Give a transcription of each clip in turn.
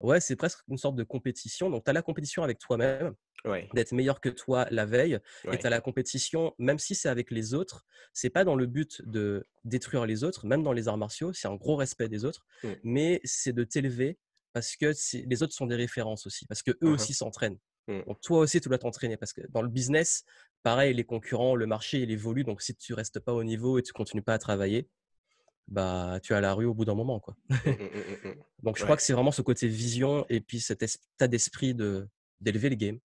ouais, c'est presque une sorte de compétition. Donc, tu as la compétition avec toi-même, d'être meilleur que toi la veille, et tu as la compétition, même si c'est avec les autres, c'est pas dans le but de détruire les autres, même dans les arts martiaux, c'est un gros respect des autres, mmh. mais c'est de t'élever parce que les autres sont des références aussi, parce que eux mmh aussi s'entraînent. Mmh. toi aussi, tu dois t'entraîner parce que dans le business, pareil, les concurrents, le marché, il évolue. Donc, si tu restes pas au niveau et tu continues pas à travailler, bah, tu as la rue au bout d'un moment. Quoi. Mmh, mmh, mmh, donc, je crois que c'est vraiment ce côté vision et puis cet état d'esprit d'élever le game,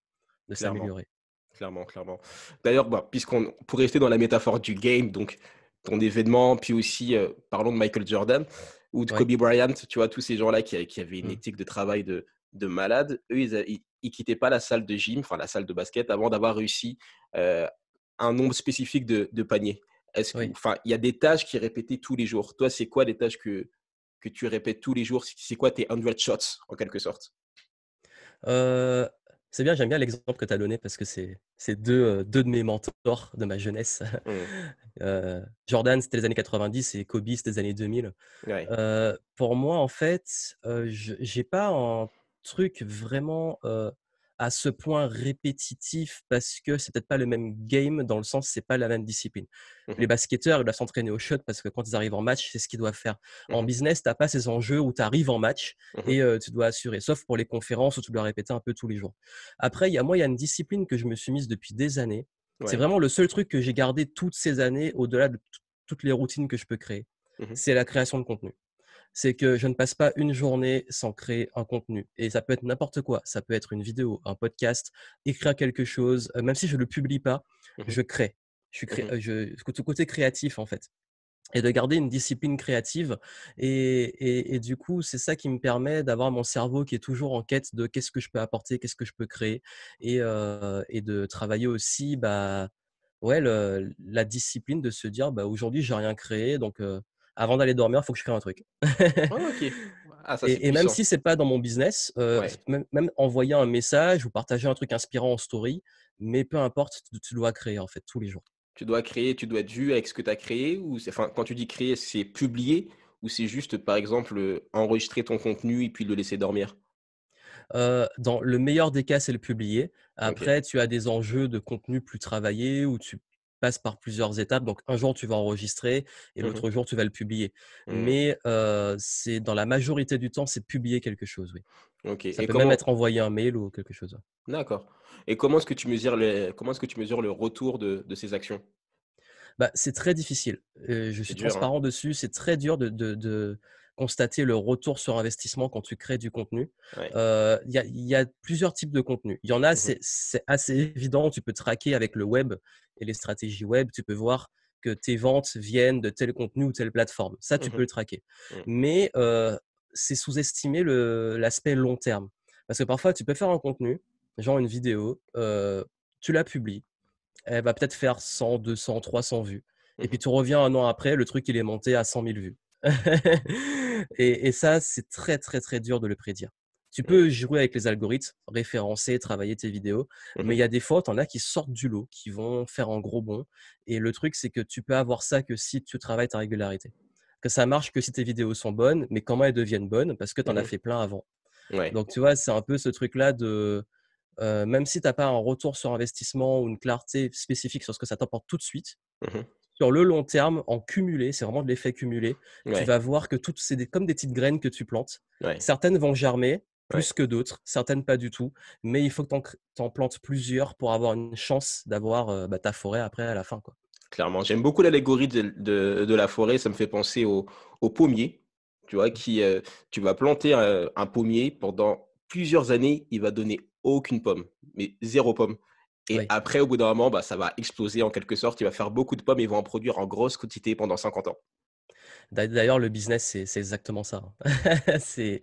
de s'améliorer. Clairement, clairement. D'ailleurs, bah, puisqu'on pour rester dans la métaphore du game, donc ton événement, puis aussi parlons de Michael Jordan ou de Kobe Bryant, tu vois, tous ces gens-là qui, avaient une éthique de travail de, de malade, eux, ils, ils, quittaient pas la salle de gym, enfin la salle de basket, avant d'avoir réussi un nombre spécifique de, de paniers il y a des tâches qui répétaient tous les jours. Toi, c'est quoi des tâches que, que tu répètes tous les jours C'est quoi tes 100 shots, en quelque sorte euh, C'est bien, j'aime bien l'exemple que tu as donné parce que c'est, deux, euh, deux, de mes mentors de ma jeunesse. Mmh. Euh, Jordan, c'était les années 90 et Kobe, c'était les années 2000. pour moi, en fait, je j'ai pas un truc vraiment à ce point répétitif parce que c'est peut-être pas le même game dans le sens c'est pas la même discipline. Mmh les basketteurs doivent s'entraîner au shot parce que quand ils arrivent en match, c'est ce qu'ils doivent faire. Mmh en business, tu t'as pas ces enjeux où tu arrives en match mmh et tu dois assurer sauf pour les conférences où tu dois répéter un peu tous les jours. Après, il y a moi il y a une discipline que je me suis mise depuis des années. C'est vraiment le seul truc que j'ai gardé toutes ces années au-delà de toutes les routines que je peux créer. C'est la création de contenu c'est que je ne passe pas une journée sans créer un contenu. Et ça peut être n'importe quoi. Ça peut être une vidéo, un podcast, écrire quelque chose. Euh, même si je ne le publie pas, mmh je crée. Je suis mmh euh, côté créatif, en fait et de garder une discipline créative. Et, et, du coup, c'est ça qui me permet d'avoir mon cerveau qui est toujours en quête de qu'est-ce que je peux apporter, qu'est-ce que je peux créer, et, euh, et de travailler aussi bah, ouais, la discipline de se dire bah, aujourd'hui, n'ai rien créé, donc avant d'aller dormir, il faut que je crée un truc. Ah, ah, et, même si c'est pas dans mon business, euh, même, envoyer un message ou partager un truc inspirant en story, mais peu importe, tu, dois créer en fait tous les jours. Tu dois créer, tu dois être vu avec ce que tu as créé ou enfin, quand tu dis créer, c'est publier ou c'est juste par exemple euh, enregistrer ton contenu et puis le laisser dormir euh, dans le meilleur des cas, c'est le publier. Après, tu as des enjeux de contenu plus travaillé où tu, passe par plusieurs étapes. Donc, un jour, tu vas enregistrer et mmh l'autre jour, tu vas le publier. Mmh. Mais c'est dans la majorité du temps, c'est publier quelque chose, oui. ok Ça peut même être envoyé un mail ou quelque chose. D'accord. Et comment est-ce que tu mesures le, comment est-ce que tu mesures le retour de, ces actions bah, C'est très difficile. je suis hein. transparent dessus. C'est très dur de constater le retour sur investissement quand tu crées du contenu. Il y, a plusieurs types de contenu. Il y en a, mmh c'est assez évident, tu peux traquer avec le web et les stratégies web, tu peux voir que tes ventes viennent de tel contenu ou telle plateforme. Ça, tu mmh peux le traquer. Mmh. Mais c'est sous-estimer l'aspect long terme. Parce que parfois, tu peux faire un contenu, genre une vidéo, tu la publies, elle va peut-être faire 100, 200, 300 vues. Et puis tu reviens un an après, le truc il est monté à 100 000 vues. Et, ça, c'est très, très, très dur de le prédire. Tu peux jouer avec les algorithmes, référencer, travailler tes vidéos, mmh mais il y a des fois, en as qui sortent du lot, qui vont faire un gros bond. Et le truc, c'est que tu peux avoir ça que si tu travailles ta régularité. Que ça marche que si tes vidéos sont bonnes, mais comment elles deviennent bonnes Parce que tu en mmh as fait plein avant. Donc, tu vois, c'est un peu ce truc-là de. Euh, même si tu n'as pas un retour sur investissement ou une clarté spécifique sur ce que ça t'apporte tout de suite, mmh sur le long terme, en cumulé, c'est vraiment de l'effet cumulé, tu vas voir que toutes c'est comme des petites graines que tu plantes. Certaines vont germer plus que d'autres, certaines pas du tout, mais il faut que tu en, plantes plusieurs pour avoir une chance d'avoir euh, bah, ta forêt après à la fin. Clairement, j'aime beaucoup l'allégorie de, la forêt, ça me fait penser au, au pommier, tu vois, qui, euh, tu vas planter un, un pommier pendant plusieurs années, il va donner aucune pomme, mais zéro pomme. Et après, au bout d'un moment, bah, ça va exploser en quelque sorte. Il va faire beaucoup de pommes et ils vont en produire en grosse quantité pendant 50 ans. D'ailleurs, le business, c'est exactement ça. Hein. Je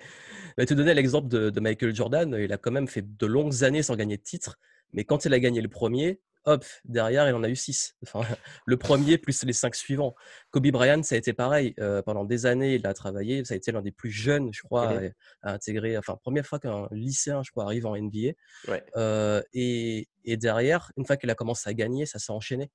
vais te donner l'exemple de, Michael Jordan. Il a quand même fait de longues années sans gagner de titre. Mais quand il a gagné le premier, hop, derrière, il en a eu six. Enfin, le premier plus les cinq suivants. Kobe Bryant, ça a été pareil. Euh, pendant des années, il a travaillé. Ça a été l'un des plus jeunes, je crois, à, mmh intégrer. Enfin, première fois qu'un lycéen, je crois, arrive en NBA. Euh, et, derrière, une fois qu'il a commencé à gagner, ça s'est enchaîné.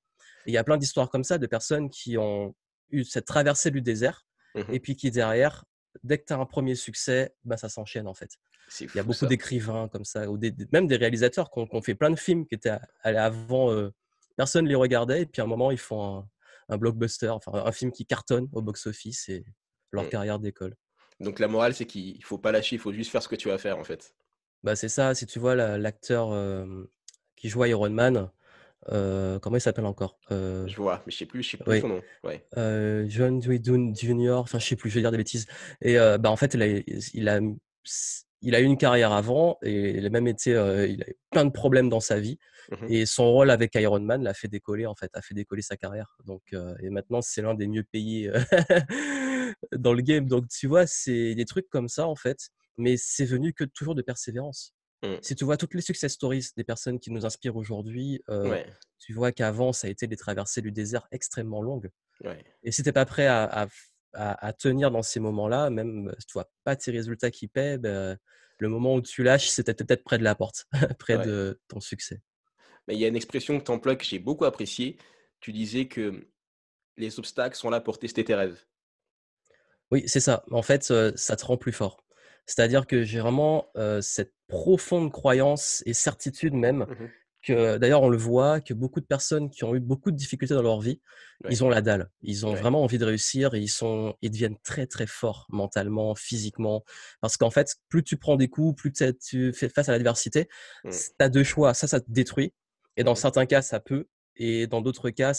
il y a plein d'histoires comme ça de personnes qui ont eu cette traversée du désert mmh et puis qui, derrière, dès que tu as un premier succès, bah, ça s'enchaîne en fait. il y a beaucoup d'écrivains comme ça, ou même des réalisateurs qui ont, fait plein de films qui étaient allés avant, euh, personne les regardait, et puis à un moment, ils font un, blockbuster, un film qui cartonne au box-office et leur mmh. carrière d'école. Donc la morale, c'est qu'il faut pas lâcher, il faut juste faire ce que tu vas faire en fait. Bah, c'est ça, si tu vois l'acteur euh, qui joue Iron Man, euh, comment il s'appelle encore euh, Je vois, mais je sais plus, je sais plus son nom. Euh, John Dewey Jr. Enfin, je sais plus, je vais dire des bêtises. Et bah, en fait, il a, il a, eu une carrière avant et il a même été, il a eu plein de problèmes dans sa vie. Mmh et son rôle avec Iron Man l'a fait décoller en fait, a fait décoller sa carrière. Donc et maintenant, c'est l'un des mieux payés dans le game. Donc tu vois, c'est des trucs comme ça en fait. Mais c'est venu que toujours de persévérance. Mmh. Si tu vois toutes les success stories des personnes qui nous inspirent aujourd'hui, euh, tu vois qu'avant, ça a été des traversées du désert extrêmement longues. Et si tu n'es pas prêt à, tenir dans ces moments-là, même si tu vois pas tes résultats qui paient, bah, le moment où tu lâches, c'était peut-être près de la porte, près de ton succès. Mais il y a une expression que tu emploies que j'ai beaucoup appréciée. Tu disais que les obstacles sont là pour tester tes rêves. Oui, c'est ça. En fait, ça te rend plus fort. C'est-à-dire que j'ai vraiment cette profonde croyance et certitude même mmh que, d'ailleurs, on le voit, que beaucoup de personnes qui ont eu beaucoup de difficultés dans leur vie, ils ont la dalle. Ils ont vraiment envie de réussir et ils, sont, ils deviennent très, très forts mentalement, physiquement. Parce qu'en fait, plus tu prends des coups, plus tu fais face à l'adversité, mmh. tu as deux choix. Ça, ça te détruit. Et dans certains cas, ça peut. Et dans d'autres cas,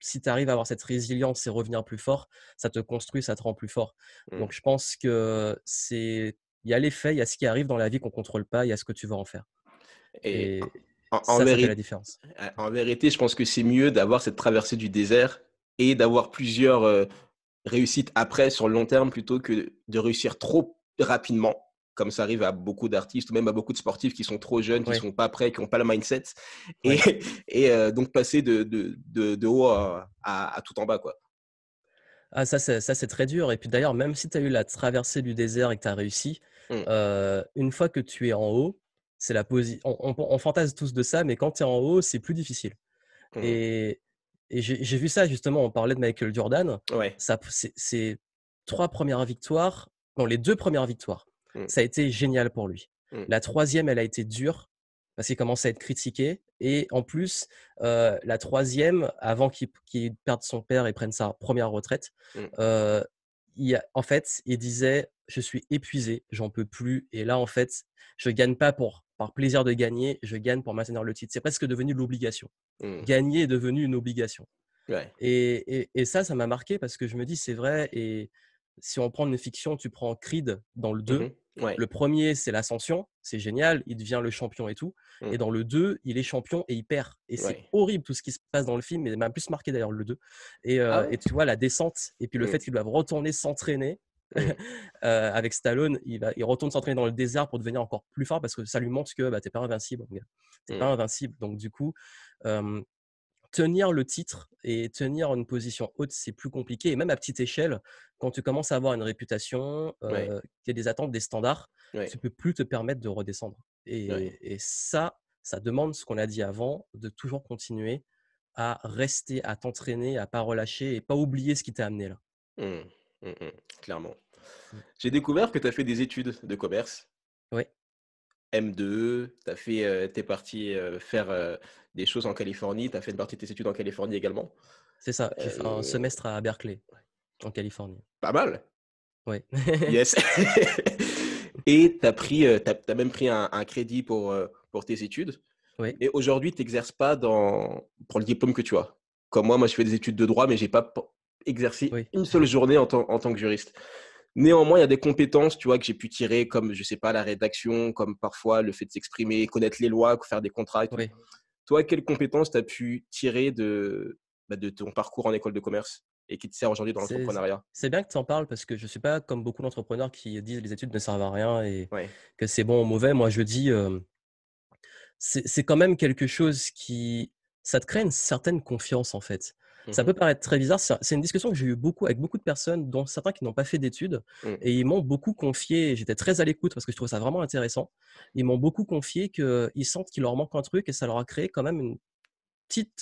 si tu arrives à avoir cette résilience et revenir plus fort, ça te construit, ça te rend plus fort. Mmh. Donc je pense que c'est il y a l'effet, il y a ce qui arrive dans la vie qu'on contrôle pas, il y a ce que tu vas en faire. Et, ça, fait la différence. Euh, en vérité, je pense que c'est mieux d'avoir cette traversée du désert et d'avoir plusieurs euh, réussites après sur le long terme plutôt que de réussir trop rapidement comme ça arrive à beaucoup d'artistes, même à beaucoup de sportifs qui sont trop jeunes, qui ne sont pas prêts, qui n'ont pas le mindset. Et, euh, donc passer de, haut à, tout en bas. Quoi. Ah, ça, c'est très dur. Et puis d'ailleurs, même si tu as eu la traversée du désert et que tu as réussi, mmh. euh, une fois que tu es en haut, c'est la position. on, fantase tous de ça, mais quand tu es en haut, c'est plus difficile. Mmh. Et, j'ai vu ça justement, on parlait de Michael Jordan. Ouais. Ça, c'est trois premières victoires, non, les deux premières victoires Mmh. Ça a été génial pour lui. Mmh. La troisième, elle a été dure parce qu'il commence à être critiqué. Et en plus, la troisième, avant qu'il perde son père et prenne sa première retraite, mmh. il, en fait, il disait Je suis épuisé, j'en peux plus. Et là, en fait, je gagne pas pour par plaisir de gagner, je gagne pour maintenir le titre. C'est presque devenu l'obligation. Gagner est devenu une obligation. Et, et, ça, ça m'a marqué parce que je me dis, c'est vrai, et si on prend une fiction, tu prends Creed dans le 2. Mmh le premier, c'est l'ascension, c'est génial, il devient le champion et tout. Et mmh. dans le 2, il est champion et il perd. Et c'est horrible tout ce qui se passe dans le film, et m'a plus marqué d'ailleurs le 2. Ah et, tu vois, la descente, et puis le mmh. fait qu'ils doivent retourner s'entraîner. avec Stallone, il, va, il retourne s'entraîner dans le désert pour devenir encore plus fort parce que ça lui montre que bah, tu n'es pas invincible, n'es pas invincible. Donc du coup, tenir le titre et tenir une position haute, c'est plus compliqué. Et même à petite échelle, quand tu commences à avoir une réputation, qui y a des attentes, des standards, tu ne peux plus te permettre de redescendre. Et, ça, ça demande ce qu'on a dit avant, de toujours continuer à rester, à t'entraîner, à pas relâcher et pas oublier ce qui t'a amené là. Mmh, mmh, mmh, clairement. J'ai découvert que tu as fait des études de commerce. Oui. M2, as fait, t'es parti faire des choses en Californie, tu as fait une partie de tes études en Californie également. C'est ça, j'ai fait un semestre à Berkeley, en Californie. Pas mal. Oui. yes. Et tu as, as, même pris un, crédit pour, pour tes études. Oui. Et aujourd'hui, tu n'exerces pas dans, pour le diplôme que tu as. Comme moi, moi, je fais des études de droit, mais je n'ai pas exercé une seule journée en, en tant que juriste. Néanmoins, il y a des compétences, tu vois, que j'ai pu tirer, comme, je sais pas, la rédaction, comme parfois le fait de s'exprimer, connaître les lois, faire des contrats. Toi, quelles compétences tu as pu tirer bah, de, ton parcours en école de commerce et qui te sert aujourd'hui dans l'entrepreneuriat C'est bien que tu en parles parce que je ne suis pas comme beaucoup d'entrepreneurs qui disent les études ne servent à rien et que c'est bon ou mauvais. Moi, je dis, que euh, c'est quand même quelque chose qui, ça te crée une certaine confiance en fait. Ça mmh peut paraître très bizarre. C'est une discussion que j'ai eue beaucoup avec beaucoup de personnes, dont certains qui n'ont pas fait d'études. Mmh. Et ils m'ont beaucoup confié, j'étais très à l'écoute parce que je trouvais ça vraiment intéressant. Ils m'ont beaucoup confié qu'ils sentent qu'il leur manque un truc et ça leur a créé quand même une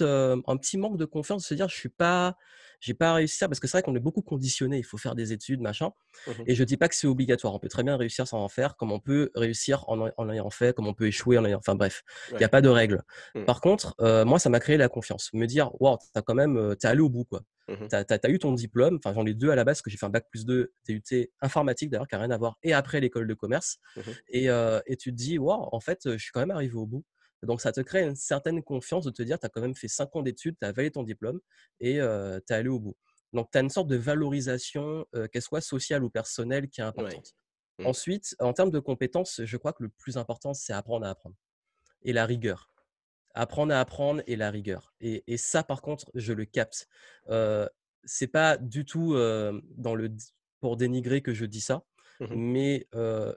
euh, un petit manque de confiance, de se dire je suis pas, j'ai pas réussi ça parce que c'est vrai qu'on est beaucoup conditionné, il faut faire des études, machin. Mmh et je dis pas que c'est obligatoire, on peut très bien réussir sans en faire, comme on peut réussir en, en ayant fait, comme on peut échouer en ayant, enfin bref, il n'y a pas de règle. Mmh. Par contre, euh, moi ça m'a créé la confiance, me dire waouh, t'as quand même, euh, t'es allé au bout quoi. Mmh t'as as, eu ton diplôme, enfin j'en ai deux à la base, que j'ai fait un bac plus 2 TUT informatique d'ailleurs, qui n'a rien à voir, et après l'école de commerce. Et, et, tu te dis waouh, en fait je suis quand même arrivé au bout. Donc, ça te crée une certaine confiance de te dire, tu as quand même fait 5 ans d'études, tu as validé ton diplôme et tu es allé au bout. Donc, tu as une sorte de valorisation, qu'elle soit sociale ou personnelle, qui est importante. Mmh. Ensuite, en termes de compétences, je crois que le plus important, c'est apprendre à apprendre et la rigueur. Apprendre à apprendre et la rigueur. Et, ça, par contre, je le capte. Euh, c'est pas du tout dans le pour dénigrer que je dis ça. Mmh mais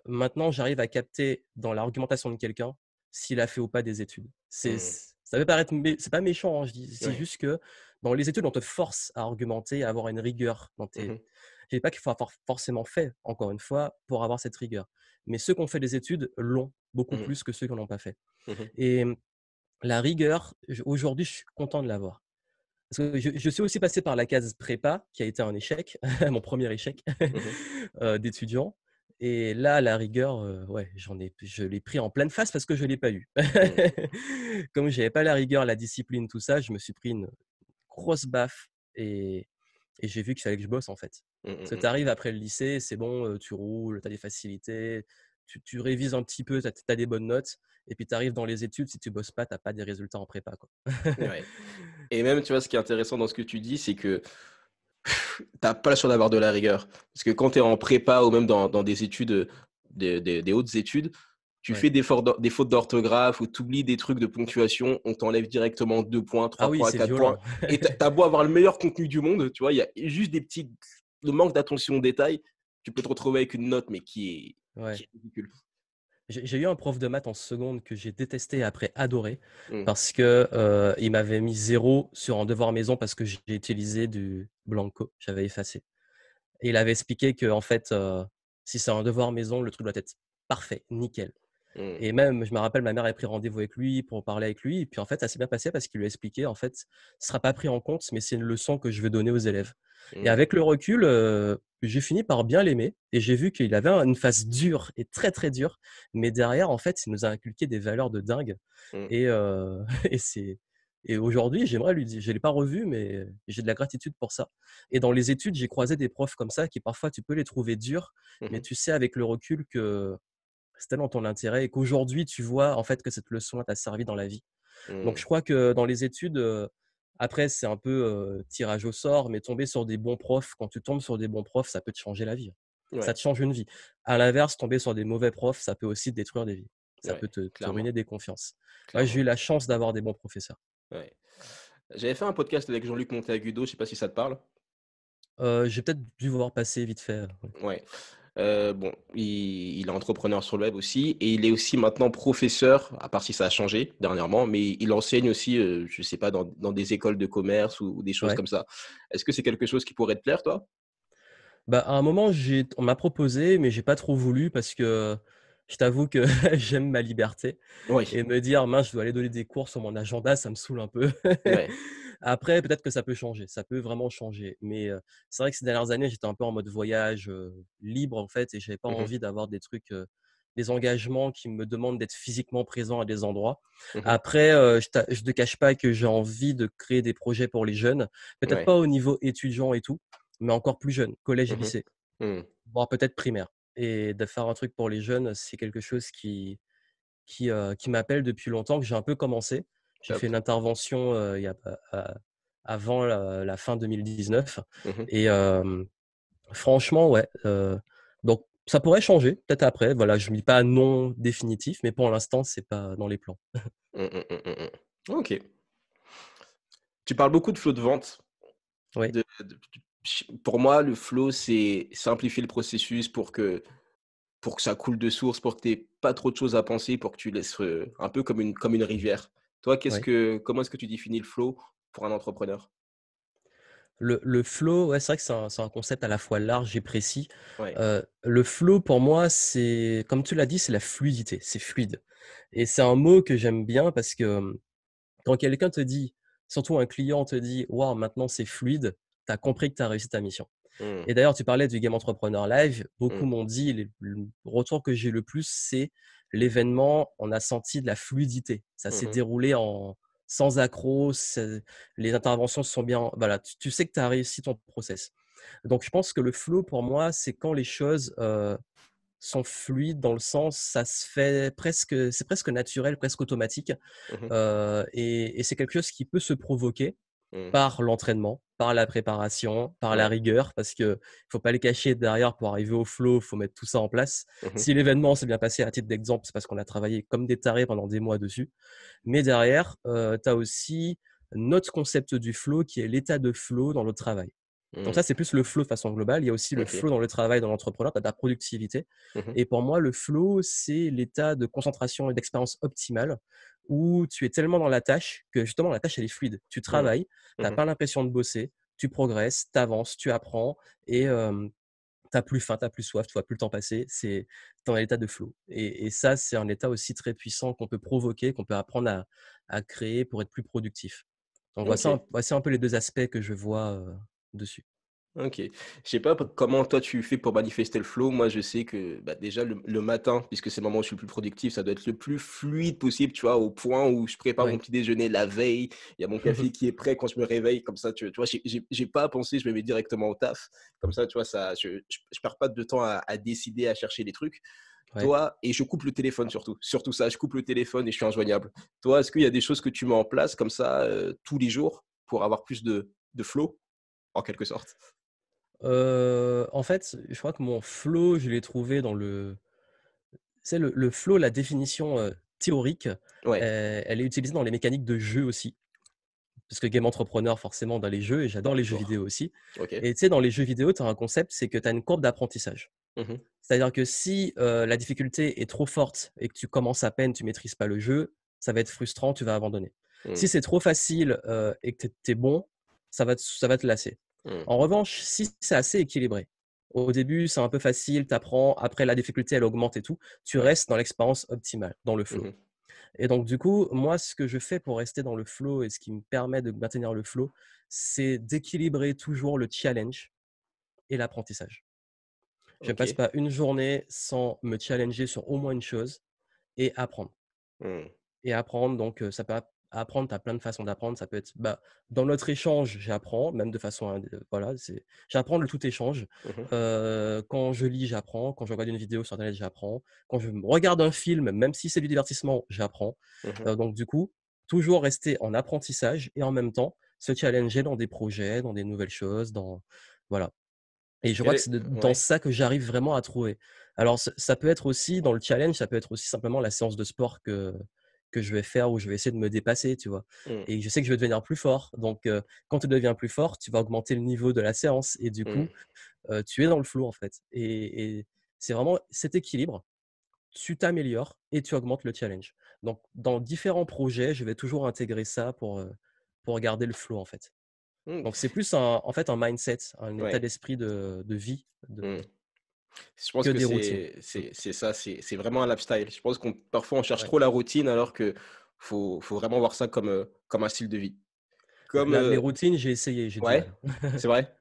maintenant, j'arrive à capter dans l'argumentation de quelqu'un s'il a fait ou pas des études. C'est, mmh. Ça peut paraître, mais c'est pas méchant, hein, je dis. C'est juste que dans les études, on te force à argumenter, à avoir une rigueur. Dans tes... Je ne dis pas qu'il faut avoir forcément fait, encore une fois, pour avoir cette rigueur. Mais ceux qui ont fait des études l'ont beaucoup mmh plus que ceux qui n'ont pas fait. Mmh et la rigueur, aujourd'hui, je suis content de l'avoir. Parce je, suis aussi passé par la case prépa, qui a été un échec, mon premier échec euh, d'étudiant. Et là, la rigueur, ouais, j'en ai, je l'ai pris en pleine face parce que je ne l'ai pas eu. Mmh. Comme je n'avais pas la rigueur, la discipline, tout ça, je me suis pris une grosse baffe et, j'ai vu qu'il fallait que je bosse en fait. Mmh, mmh, parce tu arrives après le lycée, c'est bon, tu roules, tu as des facilités, tu, révises un petit peu, tu as, des bonnes notes, et puis tu arrives dans les études, si tu bosses pas, tu n'as pas des résultats en prépa. Quoi. Et même, tu vois, ce qui est intéressant dans ce que tu dis, c'est que t'as pas la d'avoir de la rigueur. Parce que quand tu es en prépa ou même dans, des études, euh, des, hautes études, tu fais des, fautes d'orthographe ou tu oublies des trucs de ponctuation, on t'enlève directement deux points, trois, ah points, 4 points. Et t'as as beau avoir le meilleur contenu du monde, tu vois, il y a juste des petits. manques manque d'attention au détail. tu peux te retrouver avec une note, mais qui qui est ridicule. J'ai eu un prof de maths en seconde que j'ai détesté et après adoré mmh. parce que euh, il m'avait mis zéro sur un devoir maison parce que j'ai utilisé du blanco, j'avais effacé. Et il avait expliqué que en fait, euh, si c'est un devoir maison, le truc doit être parfait, nickel. Mm. Et même, je me rappelle, ma mère a pris rendez-vous avec lui pour parler avec lui. Et puis en fait, ça s'est bien passé parce qu'il lui a expliqué, en fait, ce sera pas pris en compte, mais c'est une leçon que je veux donner aux élèves. Et mm. avec le recul, euh, j'ai fini par bien l'aimer et j'ai vu qu'il avait une face dure et très très dure, mais derrière, en fait, il nous a inculqué des valeurs de dingue. Mm. Euh, et, c'est et aujourd'hui, j'aimerais lui dire, je ne l'ai pas revu, mais j'ai de la gratitude pour ça. Et dans les études, j'ai croisé des profs comme ça qui parfois tu peux les trouver durs, mais mm-hmm. tu sais avec le recul que c'était dans ton intérêt et qu'aujourd'hui tu vois en fait que cette leçon t'a servi dans la vie. Donc mmh. je crois que dans les études, après c'est un peu tirage au sort, mais tomber sur des bons profs, quand tu tombes sur des bons profs, ça peut te changer la vie. Ça te change une vie. À l'inverse, tomber sur des mauvais profs, ça peut aussi te détruire des vies. Ça peut te, ruiner des confiances. Moi, j'ai eu la chance d'avoir des bons professeurs. J'avais fait un podcast avec Jean-Luc Montagudo. je sais pas si ça te parle. Euh, j'ai peut-être dû voir passer vite fait. Ouais. Euh, bon, il, est entrepreneur sur le web aussi et il est aussi maintenant professeur, à part si ça a changé dernièrement, mais il enseigne aussi, euh, je ne sais pas, dans, des écoles de commerce ou, des choses comme ça. Est-ce que c'est quelque chose qui pourrait te plaire, toi bah, À un moment, on m'a proposé, mais j'ai pas trop voulu parce que je t'avoue que j'aime ma liberté. Et me dire, mince, je dois aller donner des cours sur mon agenda, ça me saoule un peu. Ouais. Après, peut-être que ça peut changer, ça peut vraiment changer. Mais c'est vrai que ces dernières années, j'étais un peu en mode voyage libre en fait, et je n'avais pas mmh envie d'avoir des trucs, des engagements qui me demandent d'être physiquement présent à des endroits. Mmh Après, je, ne cache pas que j'ai envie de créer des projets pour les jeunes, peut-être pas au niveau étudiant et tout, mais encore plus jeunes, collège et mmh lycée, voire peut-être primaire. Et de faire un truc pour les jeunes, c'est quelque chose qui qui, qui m'appelle depuis longtemps, que j'ai un peu commencé. J'ai fait une intervention y a, bah, avant la, fin 2019. Mmh et franchement, ouais. donc, ça pourrait changer, peut-être après. Voilà, je ne dis pas non définitif, mais pour l'instant, ce n'est pas dans les plans. Mmh, mmh, ok. Tu parles beaucoup de flot de vente. pour moi, le flot, c'est simplifier le processus pour que pour que ça coule de source, pour que tu n'aies pas trop de choses à penser, pour que tu laisses un peu comme une, comme une rivière. Toi, qu'est-ce que, comment est-ce que tu définis le flow pour un entrepreneur le, le, flow, ouais, c'est vrai que c'est un, concept à la fois large et précis. Euh, le flow, pour moi, c'est, comme tu l'as dit, c'est la fluidité, c'est fluide. Et c'est un mot que j'aime bien parce que quand quelqu'un te dit, surtout un client te dit, waouh, maintenant c'est fluide, tu as compris que tu as réussi ta mission. Mmh. Et d'ailleurs, tu parlais du Game Entrepreneur Live. Beaucoup mmh. m'ont dit, le retour que j'ai le plus, c'est l'événement, on a senti de la fluidité. Ça s'est mmh déroulé en, sans accro, les interventions sont bien. Voilà, tu, sais que tu as réussi ton process. Donc, je pense que le flow, pour moi, c'est quand les choses euh, sont fluides dans le sens, ça se fait presque, c'est presque naturel, presque automatique. Euh, et c'est quelque chose qui peut se provoquer. Mmh. par l'entraînement, par la préparation, par la rigueur, parce que faut pas les cacher derrière pour arriver au flow, faut mettre tout ça en place. Mmh si l'événement s'est bien passé à titre d'exemple, c'est parce qu'on a travaillé comme des tarés pendant des mois dessus. Mais derrière, euh, tu as aussi notre concept du flow qui est l'état de flow dans le travail. Donc mmh. ça, c'est plus le flow de façon globale. Il y a aussi le flow dans le travail, dans l'entrepreneur, tu as ta productivité. Mmh et pour moi, le flow, c'est l'état de concentration et d'expérience optimale où tu es tellement dans la tâche que justement la tâche, elle est fluide. Tu mmh travailles, tu n'as pas l'impression de bosser, tu progresses, tu avances, tu apprends et tu n'as plus faim, tu n'as plus soif, tu vois plus le temps passer. C'est dans l'état de flow. Et, ça, c'est un état aussi très puissant qu'on peut provoquer, qu'on peut apprendre à, créer pour être plus productif. Donc voici, un, peu les deux aspects que je vois. Euh, dessus. Ok. Je sais pas comment toi tu fais pour manifester le flow. Moi, je sais que bah, déjà le, matin, puisque c'est le moment où je suis le plus productif, ça doit être le plus fluide possible, tu vois, au point où je prépare mon petit déjeuner la veille. Il y a mon café qui est prêt quand je me réveille. Comme ça, tu, tu vois, j'ai pas à penser, je me mets directement au taf. Comme ça, tu vois, ça, je, ne perds pas de temps à, décider, à chercher des trucs. Toi, et je coupe le téléphone surtout. Surtout ça, je coupe le téléphone et je suis injoignable. Toi, est-ce qu'il y a des choses que tu mets en place comme ça euh, tous les jours pour avoir plus de, de flow en quelque sorte euh, En fait, je crois que mon flow, je l'ai trouvé dans le. C'est le, le, flow, la définition euh, théorique, euh, elle, est utilisée dans les mécaniques de jeu aussi. Parce que game entrepreneur, forcément, dans les jeux, et j'adore les jeux vidéo aussi. Et tu sais, dans les jeux vidéo, tu as un concept, c'est que tu as une courbe d'apprentissage. Mmh C'est-à-dire que si la difficulté est trop forte et que tu commences à peine, tu maîtrises pas le jeu, ça va être frustrant, tu vas abandonner. Mmh. Si c'est trop facile et que tu es, bon, ça va, ça va te lasser. Mmh. En revanche, si c'est assez équilibré, au début, c'est un peu facile, tu apprends, après la difficulté, elle augmente et tout, tu restes dans l'expérience optimale, dans le flow. Mmh et donc, du coup, moi, ce que je fais pour rester dans le flow et ce qui me permet de maintenir le flow, c'est d'équilibrer toujours le challenge et l'apprentissage. Je ne passe pas une journée sans me challenger sur au moins une chose et apprendre. Mmh. Et apprendre, donc, euh, ça peut apprendre, tu as plein de façons d'apprendre. Ça peut être bah, dans notre échange, j'apprends, même de façon. Euh, voilà, j'apprends le tout échange. Mmh quand je lis, j'apprends. Quand je regarde une vidéo sur Internet, j'apprends. Quand je regarde un film, même si c'est du divertissement, j'apprends. Mmh donc, du coup, toujours rester en apprentissage et en même temps se challenger dans des projets, dans des nouvelles choses. dans Voilà. Et je crois que c'est dans ça que j'arrive vraiment à trouver. Alors, ça peut être aussi dans le challenge, ça peut être aussi simplement la séance de sport que, que je vais faire ou je vais essayer de me dépasser, tu vois. Mmh. Et je sais que je vais devenir plus fort. Donc, quand tu deviens plus fort, tu vas augmenter le niveau de la séance et du coup, mmh. tu es dans le flou en fait. Et, c'est vraiment cet équilibre. Tu t'améliores et tu augmentes le challenge. Donc, dans différents projets, je vais toujours intégrer ça pour, pour garder le flou en fait. Mmh. Donc, c'est plus en fait un mindset, un état d'esprit de, de, vie, de, je pense que, c'est ça, c'est vraiment un lifestyle. Je pense qu'on parfois on cherche trop la routine alors que faut, faut vraiment voir ça comme, euh, comme un style de vie. Comme, Les euh, routines, j'ai essayé. Ouais, c'est vrai.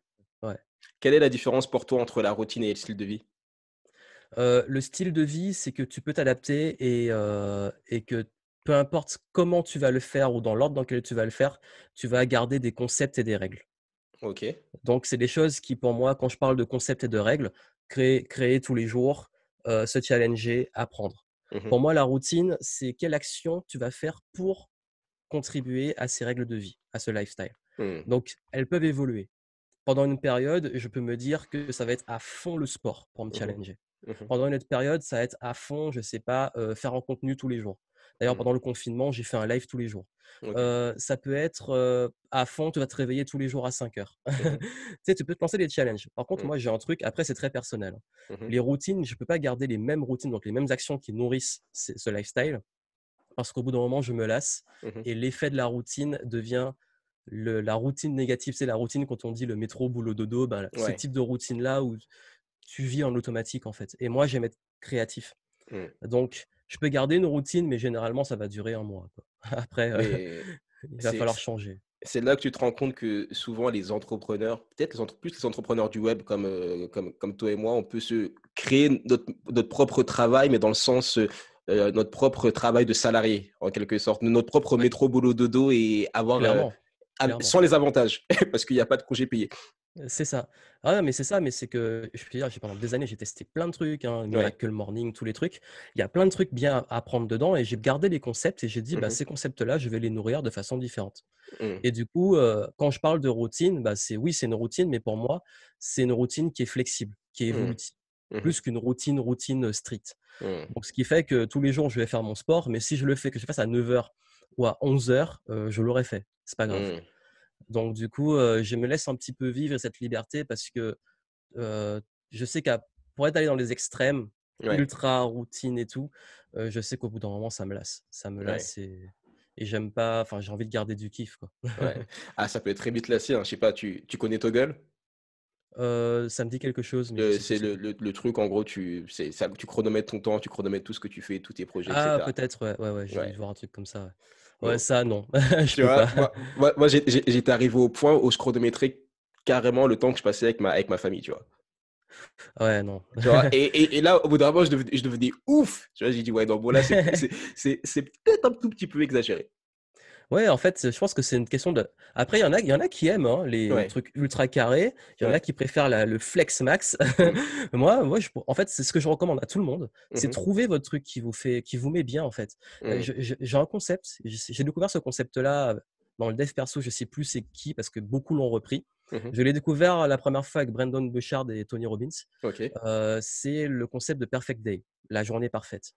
ouais. Quelle est la différence pour toi entre la routine et le style de vie euh, Le style de vie, c'est que tu peux t'adapter et, et que peu importe comment tu vas le faire ou dans l'ordre dans lequel tu vas le faire, tu vas garder des concepts et des règles. Ok. Donc, c'est des choses qui, pour moi, quand je parle de concepts et de règles, créer, tous les jours, se challenger, apprendre. Mmh pour moi, la routine, c'est quelle action tu vas faire pour contribuer à ces règles de vie, à ce lifestyle. Mmh. Donc, elles peuvent évoluer. Pendant une période, je peux me dire que ça va être à fond le sport pour me mmh challenger. Pendant une autre période, ça va être à fond, je ne sais pas, faire en contenu tous les jours. D'ailleurs, mmh. pendant le confinement, j'ai fait un live tous les jours. ça peut être à fond, tu vas te réveiller tous les jours à 5 heures. Mmh tu sais, tu peux te lancer des challenges. Par contre, mmh. moi, j'ai un truc, après, c'est très personnel. Hein. Les routines, je ne peux pas garder les mêmes routines, donc les mêmes actions qui nourrissent ce lifestyle, parce qu'au bout d'un moment, je me lasse et l'effet de la routine devient. la routine négative, c'est la routine quand on dit le métro, boulot, dodo, bah, ce type de routine-là où tu vis en automatique en fait. Et moi, j'aime être créatif. Donc, je peux garder une routine, mais généralement, ça va durer un mois. Après, euh, il va falloir changer. C'est là que tu te rends compte que souvent les entrepreneurs, peut-être les plus les entrepreneurs du web euh, comme, comme, toi et moi, on peut se créer notre, propre travail, mais dans le sens euh, notre propre travail de salarié, en quelque sorte, notre propre métro boulot dodo et avoir ah, sans les avantages, parce qu'il n'y a pas de congé payé. Euh, c'est ça. Ah mais c'est ça, mais c'est que je peux dire, pendant des années, j'ai testé plein de trucs, hein, Miracle Morning, tous les trucs. Il y a plein de trucs bien à prendre dedans et j'ai gardé les concepts et j'ai dit, bah, mmh ces concepts-là, je vais les nourrir de façon différente. Mmh. Et du coup, euh, quand je parle de routine, bah, c'est oui, c'est une routine, mais pour moi, c'est une routine qui est flexible, qui est mmh Plus qu'une routine, routine euh, stricte. Donc, ce qui fait que tous les jours, je vais faire mon sport, mais si je le fais, que je fasse à 9 h ou à 11 h je l'aurais fait. C'est pas grave. Mmh. Donc, du coup, euh, je me laisse un petit peu vivre cette liberté parce que euh, je sais qu'à pour être allé dans les extrêmes, ultra routine et tout, euh, je sais qu'au bout d'un moment, ça me lasse. Ça me lasse et, j'aime pas. Enfin, j'ai envie de garder du kiff. Ah, ça peut être très vite lassé. Hein. Je sais pas, tu, tu connais Toggle ça me dit quelque chose. c'est le, le, truc, en gros, tu, ça, tu chronomètres ton temps, tu chronomètres tout ce que tu fais, tous tes projets. Ah, peut-être, ouais, ouais, j'ai envie de voir un truc comme ça. Ouais, ça, non. Moi, j'étais arrivé au point où je chronométrais carrément le temps que je passais avec ma, avec ma famille, tu vois. Ouais, non. et, là, au bout d'un moment, je devenais, je ouf. Tu vois, j'ai dit, ouais, non, bon, là, c'est peut-être un tout petit peu exagéré. Ouais, en fait, je pense que c'est une question de. Après, il y en a, il y en a qui aiment hein, les trucs ultra carrés. Il y en a qui préfèrent le flex max. Mmh. moi, moi, en fait, c'est ce que je recommande à tout le monde. Mmh c'est trouver votre truc qui vous fait, qui vous met bien en fait. Euh, mmh. J'ai un concept. J'ai découvert ce concept-là euh, dans le dev perso. Je sais plus c'est qui parce que beaucoup l'ont repris. Je l'ai découvert la première fois avec Brandon Bouchard et Tony Robbins. Euh, c'est le concept de perfect day, la journée parfaite.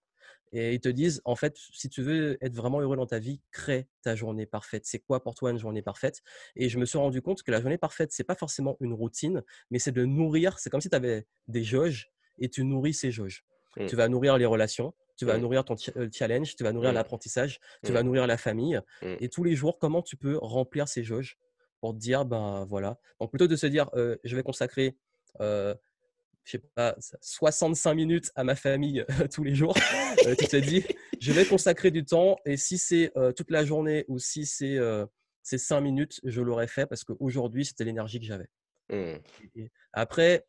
Et ils te disent, en fait, si tu veux être vraiment heureux dans ta vie, crée ta journée parfaite. C'est quoi pour toi une journée parfaite Et je me suis rendu compte que la journée parfaite, n'est pas forcément une routine, mais c'est de nourrir. C'est comme si tu avais des jauges et tu nourris ces jauges. Mmh. Tu vas nourrir les relations, tu vas mmh. nourrir ton euh, challenge, tu vas nourrir mmh. l'apprentissage, tu vas nourrir la famille. Et tous les jours, comment tu peux remplir ces jauges pour te dire, ben voilà. Donc plutôt de se dire, euh, je vais consacrer. Euh, je sais pas, 65 minutes à ma famille euh, tous les jours, euh, tu te dis, je vais consacrer du temps et si c'est euh, toute la journée ou si c'est 5 minutes, je l'aurais fait parce qu'aujourd'hui, c'était l'énergie que j'avais. Mmh. Après,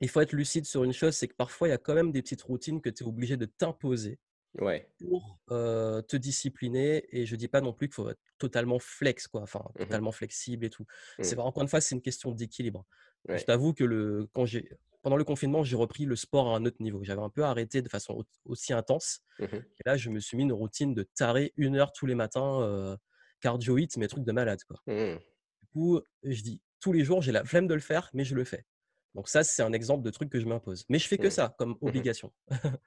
il faut être lucide sur une chose, c'est que parfois, il y a quand même des petites routines que tu es obligé de t'imposer ouais. pour te discipliner. Et je ne dis pas non plus qu'il faut être totalement flex, quoi. enfin, mmh totalement flexible et tout. c'est C'est mmh. encore une fois, c'est une question d'équilibre. Je t'avoue que le, quand j'ai pendant le confinement, j'ai repris le sport à un autre niveau. J'avais un peu arrêté de façon aussi intense. Mmh Et là, je me suis mis une routine de taré une heure tous les matins, euh, cardio hit, mes trucs de malade. Quoi. Mmh. Du coup, je dis tous les jours, j'ai la flemme de le faire, mais je le fais. Donc, ça, c'est un exemple de truc que je m'impose. Mais je fais que mmh. ça comme obligation.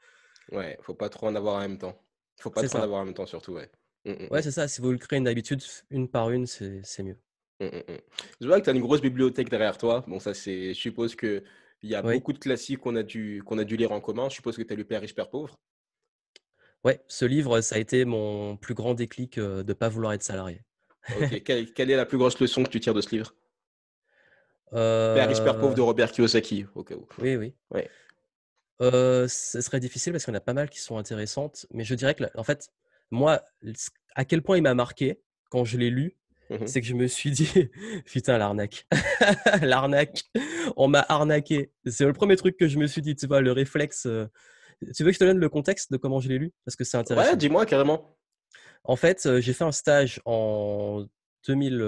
ouais, faut pas trop en avoir en même temps. faut pas trop en avoir en même temps, surtout. Ouais, ouais c'est ça. Si vous créez une habitude une par une, c'est mieux. Je vois que tu as une grosse bibliothèque derrière toi. Bon, ça, c'est. Je suppose que il y a beaucoup de classiques qu'on a, dû, qu'on a dû lire en commun. Je suppose que tu as lu Père riche, Père pauvre. Ouais, ce livre, ça a été mon plus grand déclic euh, de ne pas vouloir être salarié. quelle, est la plus grosse leçon que tu tires de ce livre Père riche, Père pauvre de euh Robert Kiyosaki, au cas où. Oui, oui. Ouais. Euh, ce serait difficile parce qu'on a pas mal qui sont intéressantes, mais je dirais que, en fait, moi, à quel point il m'a marqué quand je l'ai lu, Mmh c'est que je me suis dit, putain, l'arnaque. l'arnaque. On m'a arnaqué. C'est le premier truc que je me suis dit, tu vois, le réflexe. Euh, tu veux que je te donne le contexte de comment je l'ai lu Parce que c'est intéressant. Ouais, dis-moi carrément. En fait, euh, j'ai fait un stage en 2008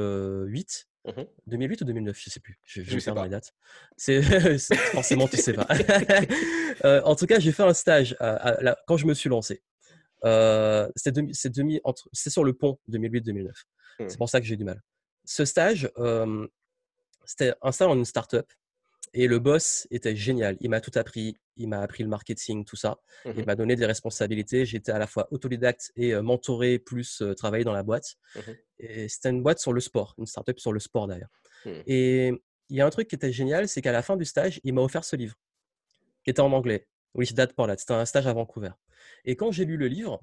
2008 mmh ou 2009, je sais plus. Je, sais pas dates. C'est forcément tu sais pas. Euh, en tout cas, j'ai fait un stage quand je me suis lancé. Euh, c'est sur le pont 2008-2009. Hmm. C'est pour ça que j'ai du mal. Ce stage, c'était un stage en une start-up Et le boss était génial. Il m'a tout appris. Il m'a appris le marketing, tout ça. Il mmh m'a donné des responsabilités. J'étais à la fois autodidacte et mentoré, plus travailler dans la boîte. Mmh et c'était une boîte sur le sport, une start-up sur le sport d'ailleurs. Mmh. Et il y a un truc qui était génial, c'est qu'à la fin du stage, il m'a offert ce livre, qui était en anglais, date pour là C'était un stage à Vancouver. Et quand j'ai lu le livre,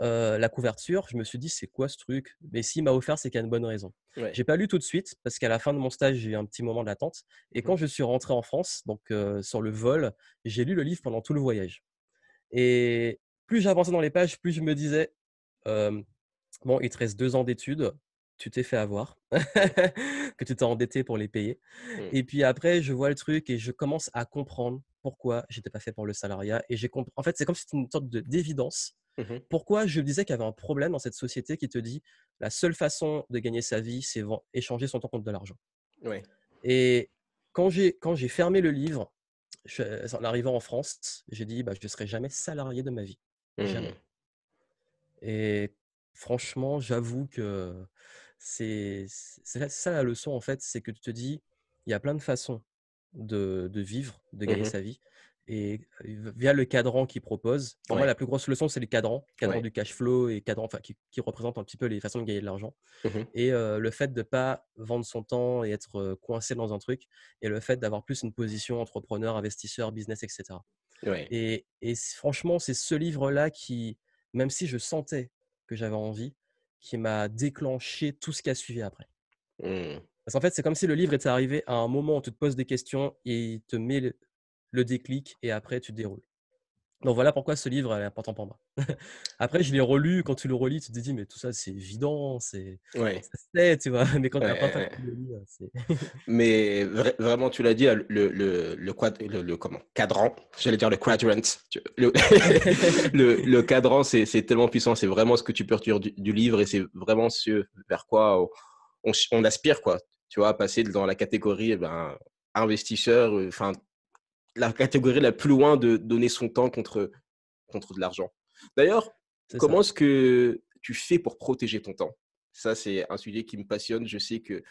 euh, la couverture, je me suis dit c'est quoi ce truc Mais s'il m'a offert, c'est qu'il y a une bonne raison. Je J'ai pas lu tout de suite parce qu'à la fin de mon stage, j'ai eu un petit moment d'attente. Et quand je suis rentré en France, donc euh, sur le vol, j'ai lu le livre pendant tout le voyage. Et plus j'avançais dans les pages, plus je me disais euh, bon, il te reste deux ans d'études, tu t'es fait avoir, que tu t'es endetté pour les payer. Hmm. Et puis après, je vois le truc et je commence à comprendre pourquoi j'étais pas fait pour le salariat. Et j'ai compris. En fait, c'est comme si c'était une sorte d'évidence. Mmh pourquoi je me disais qu'il y avait un problème dans cette société qui te dit la seule façon de gagner sa vie, c'est échanger son temps contre de l'argent. Et quand j'ai quand j'ai fermé le livre, en arrivant en France, j'ai dit bah, je ne serai jamais salarié de ma vie, jamais. Mmh. Et franchement, j'avoue que c'est ça la leçon en fait, c'est que tu te dis il y a plein de façons de, vivre, de mmh gagner sa vie. Et via le cadran qu'il propose, pour moi, la plus grosse leçon, c'est le cadran, cadran du cash flow et cadran qui, représente un petit peu les façons de gagner de l'argent. Mmh et le fait de ne pas vendre son temps et être coincé dans un truc, et le fait d'avoir plus une position entrepreneur, investisseur, business, etc. Et, franchement, c'est ce livre-là qui, même si je sentais que j'avais envie, qui m'a déclenché tout ce qui a suivi après. Mmh. Parce qu'en fait, c'est comme si le livre était arrivé à un moment où tu te poses des questions et il te met le, déclic et après tu déroules. Donc voilà pourquoi ce livre est important pour moi. Après, je l'ai relu. Quand tu le relis, tu te dis, mais tout ça, c'est évident, c'est. tu vois. Mais quand tu n'as pas Mais vraiment, tu l'as dit, le, le, le, comment cadran, j'allais dire le quadrant. Le, le cadran, c'est tellement puissant. C'est vraiment ce que tu peux retirer du, livre et c'est vraiment ce vers quoi on, on, aspire, quoi tu vois, passer dans la catégorie eh ben, investisseur, euh, enfin, la catégorie la plus loin de donner son temps contre, contre de l'argent. D'ailleurs, comment est-ce que tu fais pour protéger ton temps Ça, c'est un sujet qui me passionne. Je sais que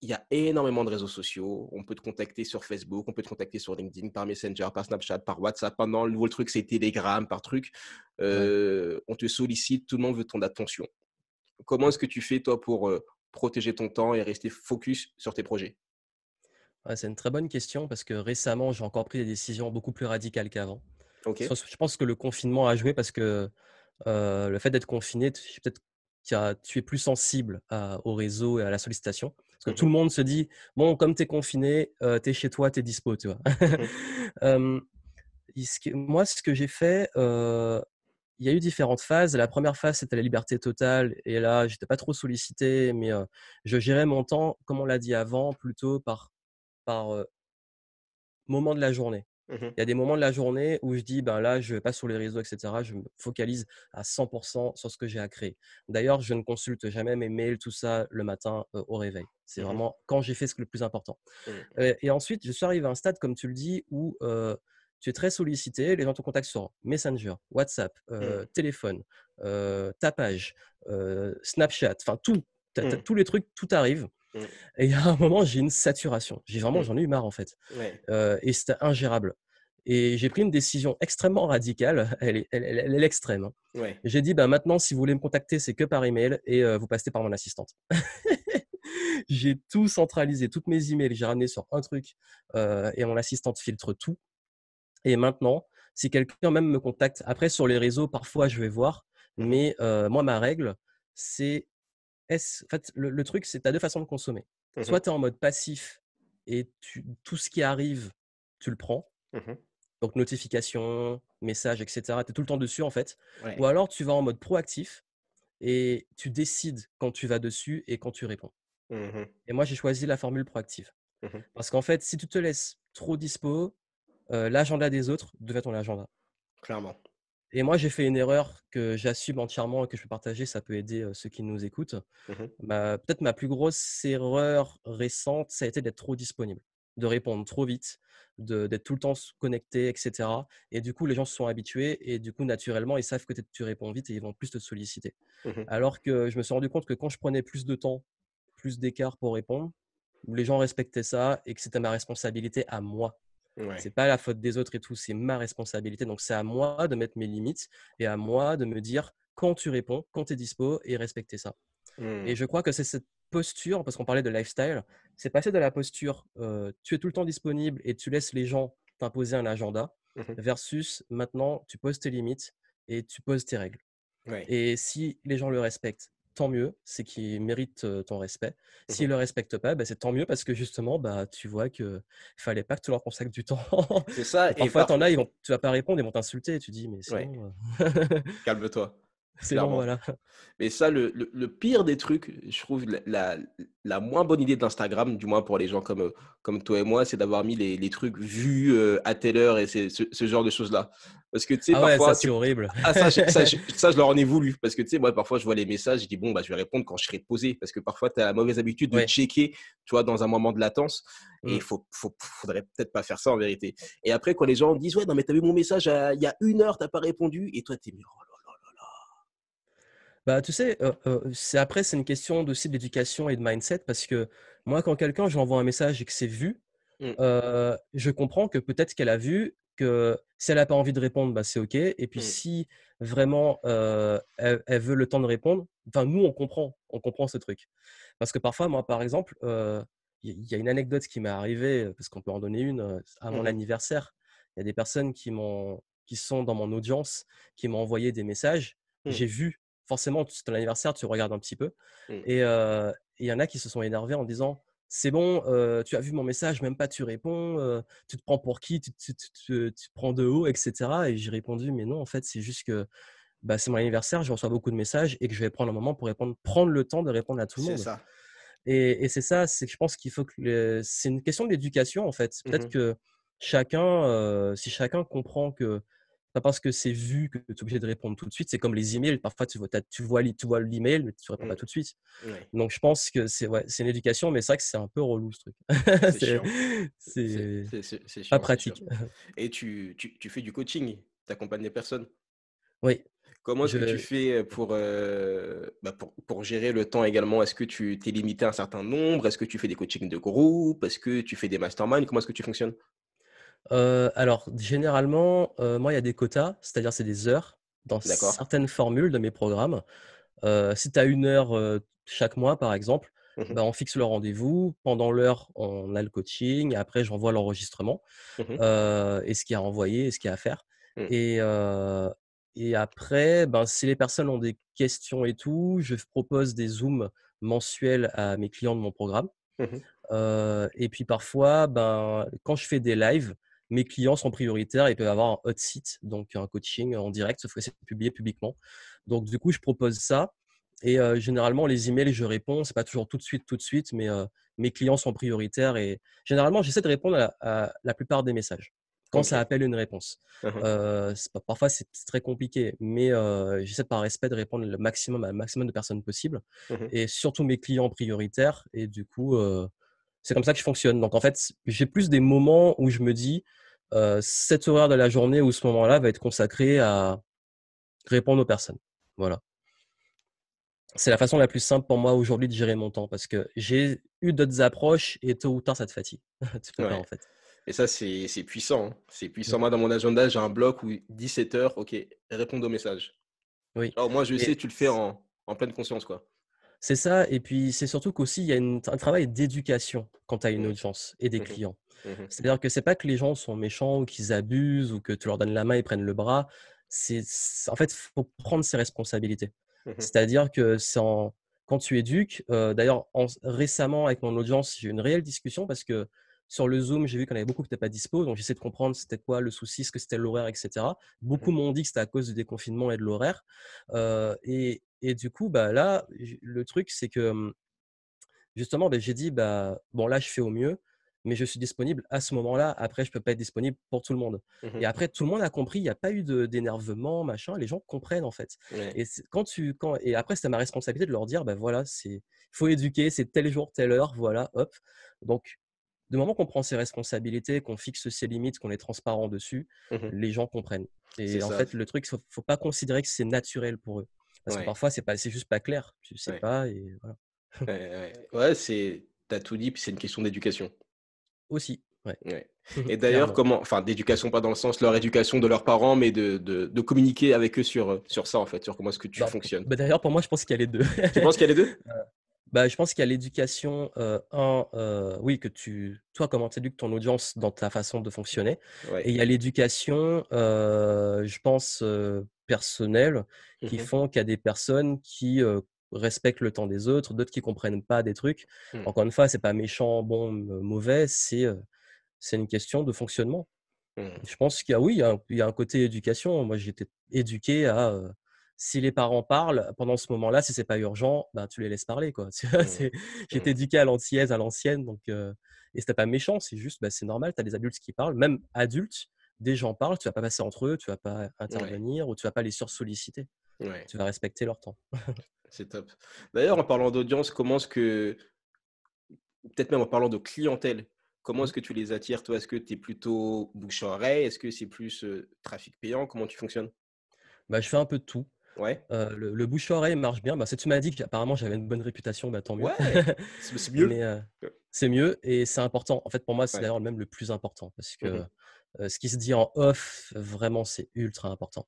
il y a énormément de réseaux sociaux. On peut te contacter sur Facebook, on peut te contacter sur LinkedIn, par Messenger, par Snapchat, par WhatsApp. Pendant le nouveau truc, c'est Telegram, par truc. Euh, on te sollicite, tout le monde veut ton attention. Comment est-ce que tu fais, toi, pour euh, protéger ton temps et rester focus sur tes projets C'est une très bonne question parce que récemment, j'ai encore pris des décisions beaucoup plus radicales qu'avant. Je pense que le confinement a joué parce que euh, le fait d'être confiné, peut-être tu es plus sensible au réseau et à la sollicitation. Parce que tout mhm. le monde se dit, bon, comme tu es confiné, euh, tu es chez toi, tu es dispo, mhm. moi, ce que j'ai fait, euh, il y a eu différentes phases. La première phase, c'était la liberté totale. Et là, j'étais pas trop sollicité, mais je gérais mon temps, comme on l'a dit avant, plutôt par, par moment de la journée. Mmh il y a des moments de la journée où je dis, ben là, je ne vais pas sur les réseaux, etc. Je me focalise à 100% sur ce que j'ai à créer. D'ailleurs, je ne consulte jamais mes mails, tout ça, le matin au réveil. C'est mmh vraiment quand j'ai fait ce que le plus important. Mmh et ensuite, je suis arrivé à un stade, comme tu le dis, où tu es très sollicité, les gens te contactent sur Messenger, WhatsApp, mmh. euh, téléphone, euh, tapage, euh, Snapchat, enfin tout, mmh. tous les trucs, tout arrive. Mmh. Et à un moment, j'ai une saturation. J'ai vraiment, j'en ai eu marre en fait. et c'était ingérable. Et j'ai pris une décision extrêmement radicale. Elle est, elle, l'extrême. Hein. J'ai dit, bah, maintenant, si vous voulez me contacter, c'est que par email et vous passez par mon assistante. j'ai tout centralisé, toutes mes emails, j'ai ramené sur un truc et mon assistante filtre tout. Et maintenant, si quelqu'un même me contacte, après sur les réseaux, parfois je vais voir, mais euh, moi, ma règle, c'est. -ce, en fait, le, truc, c'est tu as deux façons de consommer. Mmh Soit tu es en mode passif et tu, tout ce qui arrive, tu le prends. Mmh Donc, notifications, messages, etc. Tu es tout le temps dessus, en fait. Ou alors, tu vas en mode proactif et tu décides quand tu vas dessus et quand tu réponds. Mmh et moi, j'ai choisi la formule proactive. Parce qu'en fait, si tu te laisses trop dispo, euh, l'agenda des autres devait être ton agenda. Clairement. Et moi, j'ai fait une erreur que j'assume entièrement et que je peux partager. Ça peut aider euh, ceux qui nous écoutent. Mmh peut-être ma plus grosse erreur récente, ça a été d'être trop disponible, de répondre trop vite, d'être tout le temps connecté, etc. Et du coup, les gens se sont habitués et du coup, naturellement, ils savent que tu réponds vite et ils vont plus te solliciter. Mmh Alors que je me suis rendu compte que quand je prenais plus de temps, plus d'écart pour répondre, les gens respectaient ça et que c'était ma responsabilité à moi c'est pas la faute des autres et tout, c'est ma responsabilité. Donc c'est à moi de mettre mes limites et à moi de me dire quand tu réponds, quand tu es dispo et respecter ça. Mmh. Et je crois que c'est cette posture, parce qu'on parlait de lifestyle, c'est passer de la posture tu es tout le temps disponible et tu laisses les gens t'imposer un agenda mmh versus maintenant tu poses tes limites et tu poses tes règles. Et si les gens le respectent, tant mieux, c'est qu'ils méritent ton respect. Mmh S'ils ne le respectent pas, bah, c'est tant mieux parce que justement, bah, tu vois qu'il fallait pas que tu leur consacres du temps. C'est ça. et parfois, en t'en as, ils vont... tu vas pas répondre, ils vont t'insulter. Tu dis, mais c'est Calme-toi. C'est bon, voilà. Mais ça, le, le, pire des trucs, je trouve, la, la moins bonne idée d'Instagram, du moins pour les gens comme, comme toi et moi, c'est d'avoir mis les, les, trucs vus euh, à telle heure et ce, ce genre de choses-là. Parce que tu sais, ah parfois. Ouais, ça, c'est horrible. Ah, ça, je, ça, leur en ai voulu. Parce que tu sais, moi, parfois, je vois les messages, je dis, bon, bah, je vais répondre quand je serai posé. Parce que parfois, tu as la mauvaise habitude de checker, tu vois, dans un moment de latence. Et il mm. faut, faudrait peut-être pas faire ça en vérité. Et après, quand les gens disent, ouais, non, mais t'as vu mon message il y a une heure, t'as pas répondu. Et toi, tu es oh, bah, tu sais, c'est après, c'est une question aussi d'éducation et de mindset parce que moi, quand quelqu'un, j'envoie un message et que c'est vu, mmh. je comprends que peut-être qu'elle a vu, que si elle n'a pas envie de répondre, bah, c'est OK. Et puis, mmh. si vraiment elle, veut le temps de répondre, nous, on comprend, on comprend ce truc. Parce que parfois, moi, par exemple, il y a une anecdote qui m'est arrivée, parce qu'on peut en donner une, à mon mmh. anniversaire. Il y a des personnes qui, qui sont dans mon audience, qui m'ont envoyé des messages. J'ai vu forcément, c'est ton anniversaire, tu regardes un petit peu. Mmh. Et il y en a qui se sont énervés en disant c'est bon, tu as vu mon message, même pas tu réponds, tu te prends pour qui, tu, te prends de haut, etc. Et j'ai répondu, mais non, en fait, c'est juste que bah, c'est mon anniversaire, je reçois beaucoup de messages et que je vais prendre un moment pour répondre, prendre le temps de répondre à tout le monde. Et, c'est ça, c'est que je pense qu'il faut que c'est une question d'éducation en fait. Mmh peut-être que chacun, si chacun comprend que pas parce que c'est vu que tu es obligé de répondre tout de suite. C'est comme les emails. Parfois, tu vois, tu vois, l'email, mais tu réponds mmh. pas tout de suite. Donc, je pense que c'est une éducation, mais c'est vrai que c'est un peu relou ce truc. C'est pas pratique. Et tu, fais du coaching, tu accompagnes les personnes. Oui. Comment est-ce que tu fais euh, bah, pour, pour, gérer le temps également Est-ce que tu t'es limité à un certain nombre Est-ce que tu fais des coachings de groupe Est-ce que tu fais des masterminds Comment est-ce que tu fonctionnes euh, alors, généralement, euh, moi, il y a des quotas, c'est-à-dire c'est des heures dans certaines formules de mes programmes. Euh, si tu as une heure chaque mois, par exemple, mmh bah, on fixe le rendez-vous. Pendant l'heure, on a le coaching. Après, j'envoie l'enregistrement mmh et ce qu'il y a à envoyer et ce qu'il y a à faire. Mmh. Et, après, ben, si les personnes ont des questions et tout, je propose des Zooms mensuels à mes clients de mon programme. et puis parfois, ben, quand je fais des lives, mes clients sont prioritaires et peuvent avoir un hot site, donc un coaching en direct, sauf que c'est publié publiquement. Donc, du coup, je propose ça. Et généralement, les emails, je réponds. n'est pas toujours tout de suite, tout de suite, mais mes clients sont prioritaires. Et généralement, j'essaie de répondre à la, plupart des messages quand ça appelle une réponse. parfois, c'est très compliqué, mais j'essaie par respect de répondre le maximum à le maximum de personnes possible. Mmh et surtout mes clients prioritaires. Et du coup, c'est comme ça que je fonctionne. Donc en fait, j'ai plus des moments où je me dis, euh, cette horaire de la journée ou ce moment-là va être consacré à répondre aux personnes. Voilà. C'est la façon la plus simple pour moi aujourd'hui de gérer mon temps parce que j'ai eu d'autres approches et tôt ou tard ça te fatigue. en fait. Et ça, c'est puissant. C'est puissant. Hein. Mmh. Moi, dans mon agenda, j'ai un bloc où 17 heures, OK, répondre aux messages. Oui. Alors, moi, je vais sais, tu le fais en, en pleine conscience, quoi. C'est ça, et puis c'est surtout qu'aussi, il y a un travail d'éducation quand à une mmh. audience et des mmh clients. Mmh C'est-à-dire que c'est pas que les gens sont méchants ou qu'ils abusent ou que tu leur donnes la main et prennent le bras. C'est en fait faut prendre ses responsabilités. C'est-à-dire que quand tu éduques. Euh, d'ailleurs, récemment avec mon audience, j'ai eu une réelle discussion parce que sur le Zoom, j'ai vu qu'on avait beaucoup qui n'étaient pas dispo, donc j'essaie de comprendre c'était quoi le souci, ce que c'était l'horaire, etc. Beaucoup m'ont dit que c'était à cause du déconfinement et de l'horaire. Euh, et et du coup, bah, là, le truc, c'est que justement, bah, j'ai dit, bah, bon, là, je fais au mieux, mais je suis disponible à ce moment-là. Après, je ne peux pas être disponible pour tout le monde. Mmh et après, tout le monde a compris, il n'y a pas eu d'énervement, machin, les gens comprennent en fait. Et, quand tu, quand, et après, c'était ma responsabilité de leur dire, bah, voilà, il faut éduquer, c'est tel jour, telle heure, voilà, hop. Donc, du moment qu'on prend ses responsabilités, qu'on fixe ses limites, qu'on est transparent dessus, mmh les gens comprennent. Et en fait, le truc, il ne faut pas considérer que c'est naturel pour eux. Parce que parfois, c'est pas, juste pas clair. Tu sais pas ouais, c'est, t'as tout dit. Puis c'est une question d'éducation. Aussi. Et d'ailleurs, comment, enfin, d'éducation pas dans le sens leur éducation de leurs parents, mais de, communiquer avec eux sur, euh, sur ça en fait, sur comment est-ce que tu bah, fonctionnes. Bah, d'ailleurs, pour moi, je pense qu'il y a les deux. tu penses qu'il y a les deux euh, bah, je pense qu'il y a l'éducation, euh, un, oui, que tu, toi, comment tu éduques ton audience dans ta façon de fonctionner. Et il y a l'éducation, je pense, personnelles mmh qui font qu'il y a des personnes qui respectent le temps des autres, d'autres qui ne comprennent pas des trucs. Mmh. Encore une fois, c'est pas méchant, bon, mauvais, c'est c'est une question de fonctionnement. Mmh. Je pense qu'il y a oui, il y un, côté éducation. Moi, j'étais éduqué à si les parents parlent pendant ce moment-là, si c'est pas urgent, ben, tu les laisses parler quoi. j'étais éduqué à l'ancienne, à l'ancienne, donc et pas méchant, c'est juste bah, c'est normal. tu as des adultes qui parlent, même adultes des gens parlent, tu vas pas passer entre eux, tu vas pas intervenir ou tu vas pas les sur Ouais. Tu vas respecter leur temps. C'est top. D'ailleurs, en parlant d'audience, comment est-ce que, peut-être même en parlant de clientèle, comment mmh est-ce que tu les attires Toi, est-ce que tu es plutôt bouche-oreille Est-ce que c'est plus trafic payant Comment tu fonctionnes bah, Je fais un peu de tout. Ouais. le, le bouche-oreille marche bien. Bah, tu m'as dit qu'apparemment j'avais une bonne réputation, bah, tant mieux. Bah, c'est mieux. c'est mieux et c'est important. En fait, pour moi, c'est d'ailleurs même le plus important parce mmh que ce qui se dit en off, vraiment, c'est ultra important.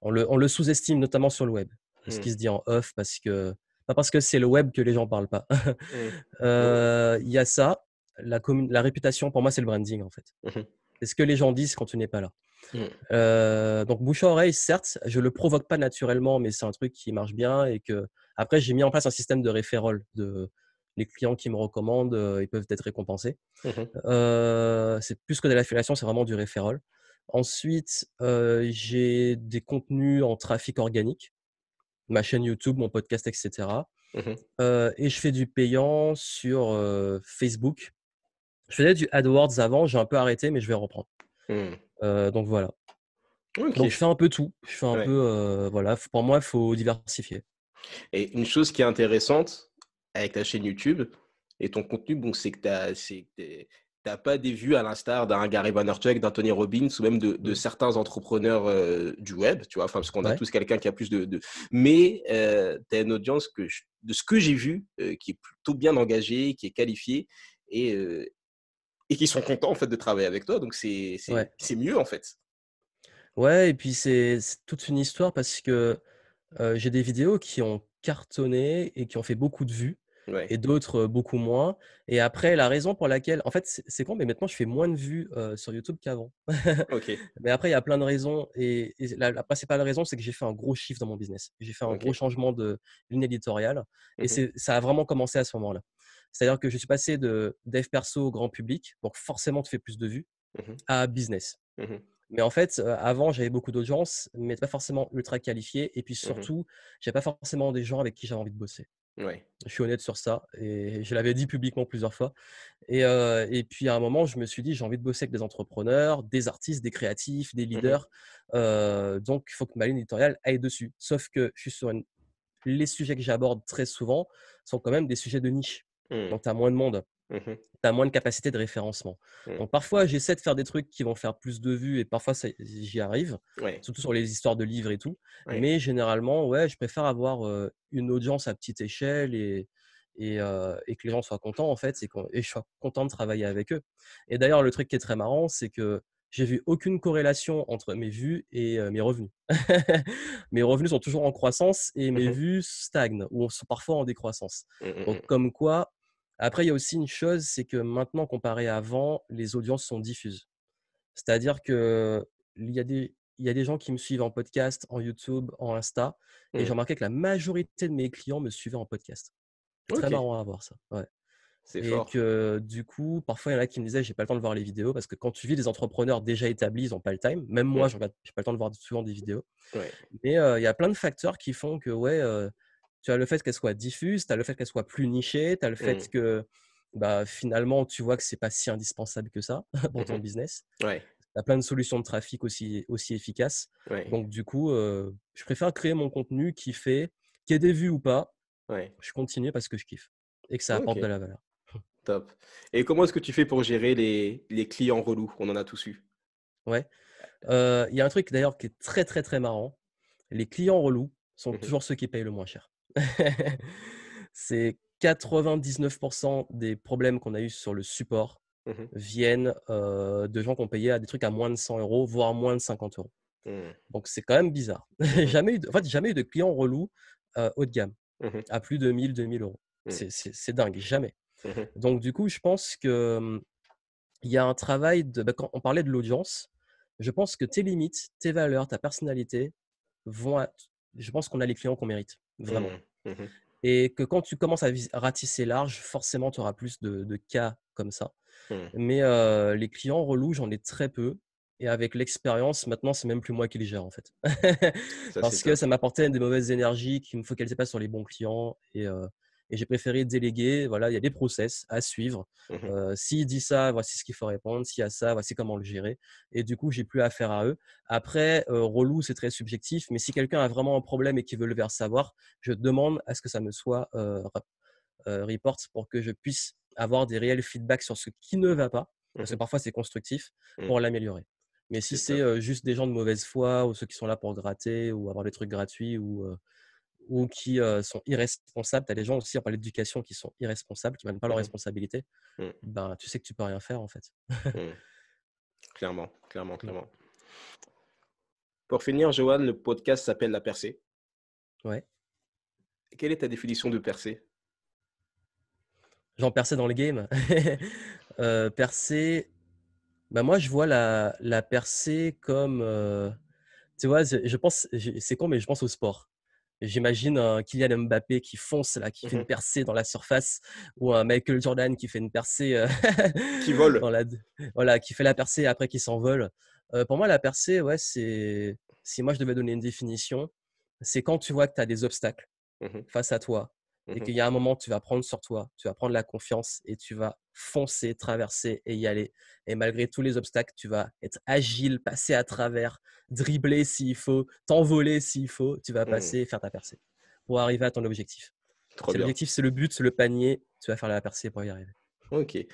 On le, sous-estime notamment sur le web, ce mmh. qui se dit en off, parce que pas parce que c'est le web que les gens parlent pas. Mmh. Mmh. Il y a ça, la, réputation, pour moi, c'est le branding en fait. C'est ce que les gens disent quand tu n'es pas là. donc bouche à oreille, certes, je le provoque pas naturellement, mais c'est un truc qui marche bien et que après j'ai mis en place un système de référol, de les clients qui me recommandent, euh, ils peuvent être récompensés. Mmh euh, c'est plus que de l'affiliation, c'est vraiment du référol. Ensuite, euh, j'ai des contenus en trafic organique, ma chaîne YouTube, mon podcast, etc. Mmh et je fais du payant sur Facebook. Je faisais du AdWords avant, j'ai un peu arrêté, mais je vais reprendre. Mmh. donc voilà. je fais un peu tout. Je fais un peu, voilà. Pour moi, il faut diversifier. Et une chose qui est intéressante, avec ta chaîne YouTube et ton contenu, bon, c'est que tu n'as pas des vues à l'instar d'un Gary Vaynerchuk, d'un Tony Robbins ou même de, mm. certains entrepreneurs euh, du web, tu vois, enfin, parce qu'on a tous quelqu'un qui a plus de. Mais euh, tu as une audience que de ce que j'ai vu euh, qui est plutôt bien engagée, qui est qualifiée et, et qui sont contents en fait de travailler avec toi. Donc c'est mieux en fait. Ouais, et puis c'est toute une histoire parce que j'ai des vidéos qui ont cartonné et qui ont fait beaucoup de vues et d'autres beaucoup moins. Et après, la raison pour laquelle, en fait, c'est con, mais maintenant je fais moins de vues sur YouTube qu'avant. Mais après, il y a plein de raisons. Et, la, principale raison, c'est que j'ai fait un gros chiffre dans mon business. J'ai fait un gros changement de ligne éditoriale. Et mmh ça a vraiment commencé à ce moment-là. C'est-à-dire que je suis passé de dev perso au grand public, donc forcément tu fais plus de vues, mmh à business. Mmh mais en fait, avant, j'avais beaucoup d'audience, mais pas forcément ultra qualifiée. Et puis surtout, je j'avais pas forcément des gens avec qui j'avais envie de bosser. Je suis honnête sur ça et je l'avais dit publiquement plusieurs fois. Et, et, puis à un moment, je me suis dit, j'ai envie de bosser avec des entrepreneurs, des artistes, des créatifs, des mmh leaders. donc, il faut que ma ligne éditoriale aille dessus. Sauf que je suis sur les sujets que j'aborde très souvent sont quand même des sujets de niche. Mmh. Donc, tu as moins de monde. Mmh tu as moins de capacité de référencement. Mmh. Donc parfois, j'essaie de faire des trucs qui vont faire plus de vues et parfois j'y arrive, surtout sur les histoires de livres et tout. Mais généralement, ouais, je préfère avoir une audience à petite échelle et, et, que les gens soient contents en fait et, et je sois content de travailler avec eux. Et d'ailleurs, le truc qui est très marrant, c'est que j'ai vu aucune corrélation entre mes vues et mes revenus. mes revenus sont toujours en croissance et mmh mes vues stagnent ou sont parfois en décroissance. Donc, comme quoi, après, il y a aussi une chose, c'est que maintenant, comparé à avant, les audiences sont diffuses. C'est-à-dire qu'il y, a des, gens qui me suivent en podcast, en YouTube, en Insta, et j'ai mmh. remarqué que la majorité de mes clients me suivaient en podcast. C'est Très marrant à voir ça. Ouais. C'est et que du coup, parfois, il y en a qui me disaient, j'ai pas le temps de voir les vidéos parce que quand tu vis des entrepreneurs déjà établis, ils n'ont pas le time. Même moi, je n'ai pas le temps de voir souvent des vidéos. Mais il y a plein de facteurs qui font que, ouais, tu as le fait qu'elle soit diffuse, tu as le fait qu'elle soit plus nichée, tu as le fait mmh. que bah, finalement, tu vois que c'est pas si indispensable que ça pour ton mmh business. Ouais. Tu as plein de solutions de trafic aussi, aussi efficaces. Donc, du coup, euh, je préfère créer mon contenu qui fait, qui ait des vues ou pas. Je continue parce que je kiffe et que ça apporte de la valeur. Top. Et comment est-ce que tu fais pour gérer les, clients relous On en a tous eu. Ouais. Euh, il y a un truc d'ailleurs qui est très, très, très marrant. Les clients relous sont mmh toujours ceux qui payent le moins cher. c'est 99% des problèmes qu'on a eu sur le support mmh viennent euh, de gens qui ont payé à des trucs à moins de 100 euros, voire moins de 50 euros. Mmh. Donc c'est quand même bizarre. Mmh jamais eu jamais eu de clients relou euh, haut de gamme à plus de 1000, 2000 euros. C'est dingue, jamais. Donc du coup, je pense que il y a un travail de. Bah, quand on parlait de l'audience, je pense que tes limites, tes valeurs, ta personnalité vont. je pense qu'on a les clients qu'on mérite. Vraiment. Mmh, mmh. Et que quand tu commences à ratisser large, forcément, tu auras plus de, cas comme ça. Mmh. Mais euh, les clients relous, j'en ai très peu. Et avec l'expérience, maintenant, c'est même plus moi qui les gère, en fait. Parce que ça m'apportait des mauvaises énergies qui me focalisaient pas sur les bons clients. Et, euh, et j'ai préféré déléguer. Voilà, il y a des process à suivre. Mmh s'il dit ça, voici ce qu'il faut répondre. S'il y a ça, voici comment le gérer. Et du coup, j'ai plus affaire à eux. Après, relou, c'est très subjectif, mais si quelqu'un a vraiment un problème et qui veut le faire savoir, je demande à ce que ça me soit euh, report pour que je puisse avoir des réels feedbacks sur ce qui ne va pas, mmh parce que parfois c'est constructif mmh. pour l'améliorer. Mais si c'est juste des gens de mauvaise foi ou ceux qui sont là pour gratter ou avoir des trucs gratuits ou ou qui sont irresponsables. Tu as des gens aussi, on l'éducation d'éducation, qui sont irresponsables, qui ne pas leurs responsabilité mmh. responsabilités. Mmh. Ben, tu sais que tu peux rien faire en fait. Mmh. Clairement, clairement, clairement. Pour finir, Johan, le podcast s'appelle La percée. Ouais. Quelle est ta définition de percée genre percée dans le game. euh, percée, ben, moi je vois la, la percée comme. tu vois, je pense, c'est con, mais je pense au sport. J'imagine un Kylian Mbappé qui fonce là, qui fait une mmh percée dans la surface, ou un Michael Jordan qui fait une percée, euh, qui vole, voilà, qui fait la percée et après qui s'envole. Euh, pour moi, la percée, ouais, c'est si moi je devais donner une définition, c'est quand tu vois que tu as des obstacles mmh face à toi, et mmh qu'il y a un moment, tu vas prendre sur toi, tu vas prendre la confiance et tu vas foncer, traverser et y aller. Et malgré tous les obstacles, tu vas être agile, passer à travers, dribbler s'il faut, t'envoler s'il faut, tu vas mmh passer et faire ta percée pour arriver à ton objectif. L'objectif, c'est le but, c'est le panier, tu vas faire la percée pour y arriver. Ok. Et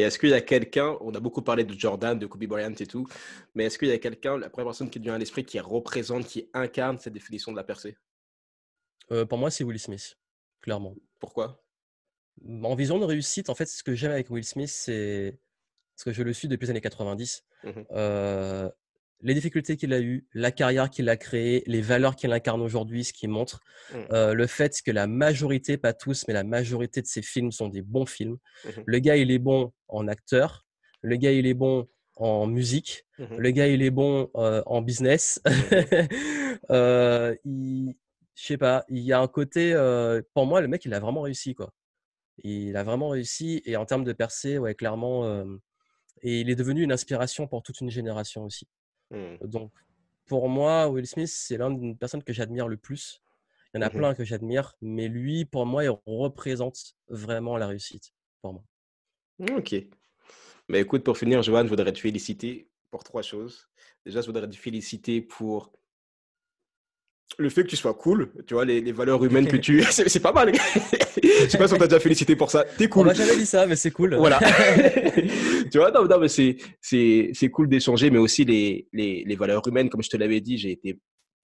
est-ce qu'il y a quelqu'un, on a beaucoup parlé de Jordan, de Kobe Bryant et tout, mais est-ce qu'il y a quelqu'un, la première personne qui devient à l'esprit, qui représente, qui incarne cette définition de la percée euh, Pour moi, c'est Willie Smith clairement. Pourquoi En vision de réussite, en fait, ce que j'aime avec Will Smith, c'est. ce que je le suis depuis les années 90. Mhm. Euh, les difficultés qu'il a eues, la carrière qu'il a créée, les valeurs qu'il incarne aujourd'hui, ce qui montre mhm. euh, le fait que la majorité, pas tous, mais la majorité de ses films sont des bons films. Mhm. Le gars, il est bon en acteur, le gars, il est bon en musique, le gars, il est bon euh, en business. il, je sais pas, il y a un côté, pour moi, le mec, il a vraiment réussi, quoi. Il a vraiment réussi, et en termes de percée, ouais, clairement, et il est devenu une inspiration pour toute une génération aussi. Mmh. Donc, pour moi, Will Smith, c'est l'une des personnes que j'admire le plus. Il y en a mmh plein que j'admire, mais lui, pour moi, il représente vraiment la réussite, pour moi. Ok. Mais bah, écoute, pour finir, Johan, je voudrais te féliciter pour trois choses. Déjà, je voudrais te féliciter pour le fait que tu sois cool, tu vois, les, valeurs humaines que tu. C'est pas mal. je sais pas si on t'a déjà félicité pour ça. T'es cool. On m'a jamais dit ça, mais c'est cool. Voilà. tu vois, non, mais c'est cool d'échanger, mais aussi les, les, valeurs humaines. Comme je te l'avais dit, j'ai été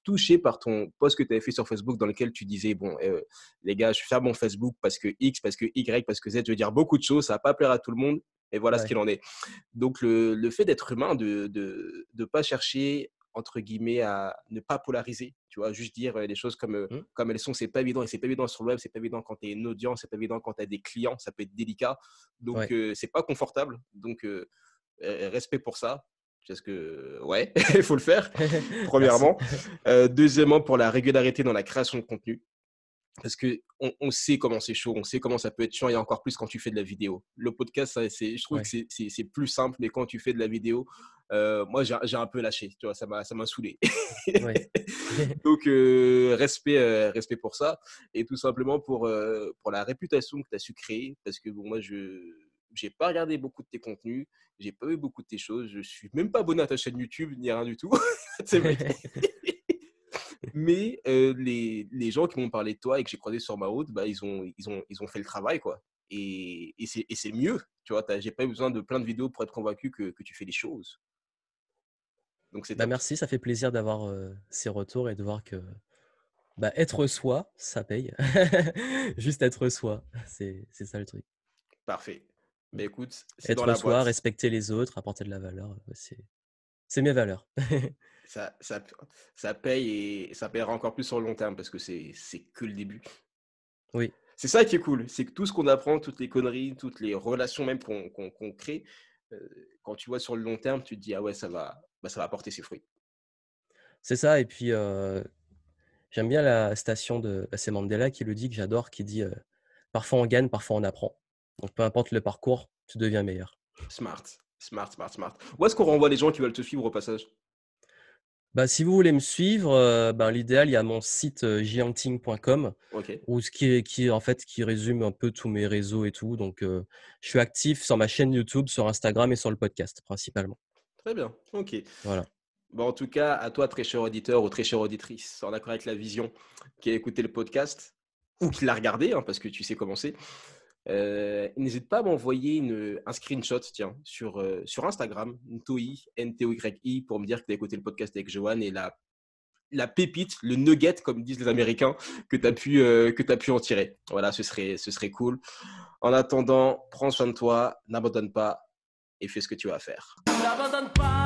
touché par ton post que tu avais fait sur Facebook dans lequel tu disais Bon, euh, les gars, je ferme mon Facebook parce que X, parce que Y, parce que Z, je veux dire beaucoup de choses, ça va pas plaire à tout le monde. Et voilà ce qu'il en est. Donc, le, fait d'être humain, de ne pas chercher entre guillemets, à ne pas polariser, tu vois, juste dire les choses comme, mmh. comme elles sont, c'est pas évident, et c'est pas évident sur le web, c'est pas évident quand tu une audience, c'est pas évident quand tu as des clients, ça peut être délicat, donc c'est pas confortable, donc respect pour ça, parce que, ouais, il faut le faire, premièrement. deuxièmement, pour la régularité dans la création de contenu, parce que on, sait comment c'est chaud, on sait comment ça peut être chiant et encore plus quand tu fais de la vidéo. Le podcast, je trouve que c'est plus simple, mais quand tu fais de la vidéo, euh, moi j'ai un peu lâché, tu vois, ça m'a saoulé. Donc euh, respect, euh, respect pour ça et tout simplement pour, pour la réputation que tu as su créer, parce que bon, moi je j'ai pas regardé beaucoup de tes contenus, j'ai pas vu beaucoup de tes choses, je suis même pas abonné à ta chaîne YouTube ni rien du tout. C'est Mais les, les, gens qui m'ont parlé de toi et que j'ai croisé sur ma route, bah, ils, ont, ils, ont, ils ont fait le travail, quoi. Et, et c'est mieux, tu vois. J'ai pas eu besoin de plein de vidéos pour être convaincu que, que tu fais les choses. Donc bah, merci, ça fait plaisir d'avoir ces retours et de voir que bah, être soi, ça paye. Juste être soi, c'est ça le truc. Parfait. Mais bah, écoute, être la soi, respecter les autres, apporter de la valeur, c'est mes valeurs. ça, ça, paye et ça paiera encore plus sur le long terme parce que c'est, que le début. Oui. C'est ça qui est cool, c'est que tout ce qu'on apprend, toutes les conneries, toutes les relations même qu'on, qu'on, crée, euh, quand tu vois sur le long terme, tu te dis ah ouais, ça va, bah, ça va porter ses fruits. C'est ça, et puis euh, j'aime bien la station de bah, C. Mandela qui le dit, que j'adore, qui dit euh, parfois on gagne, parfois on apprend. Donc peu importe le parcours, tu deviens meilleur. Smart, smart, smart, smart. Où est-ce qu'on renvoie les gens qui veulent te suivre au passage bah, si vous voulez me suivre, euh, ben, l'idéal, il y a mon site euh, gianting.com, ce qui, en fait, qui résume un peu tous mes réseaux et tout. Donc, euh, je suis actif sur ma chaîne YouTube, sur Instagram et sur le podcast principalement. Très bien, ok. Voilà. en tout cas, à toi, très cher auditeur ou très chère auditrice, en accord avec la vision, qui a écouté le podcast ou qui l'a regardé, hein, parce que tu sais comment c'est. Euh, n'hésite pas à m'envoyer un screenshot tiens, sur, euh, sur Instagram, Ntoi, n t o pour me dire que tu as écouté le podcast avec Johan et la, la pépite, le nugget, comme disent les Américains, que tu as, pu, euh, as pu en tirer. Voilà, ce serait, ce serait cool. En attendant, prends soin de toi, n'abandonne pas et fais ce que tu as à faire. N'abandonne pas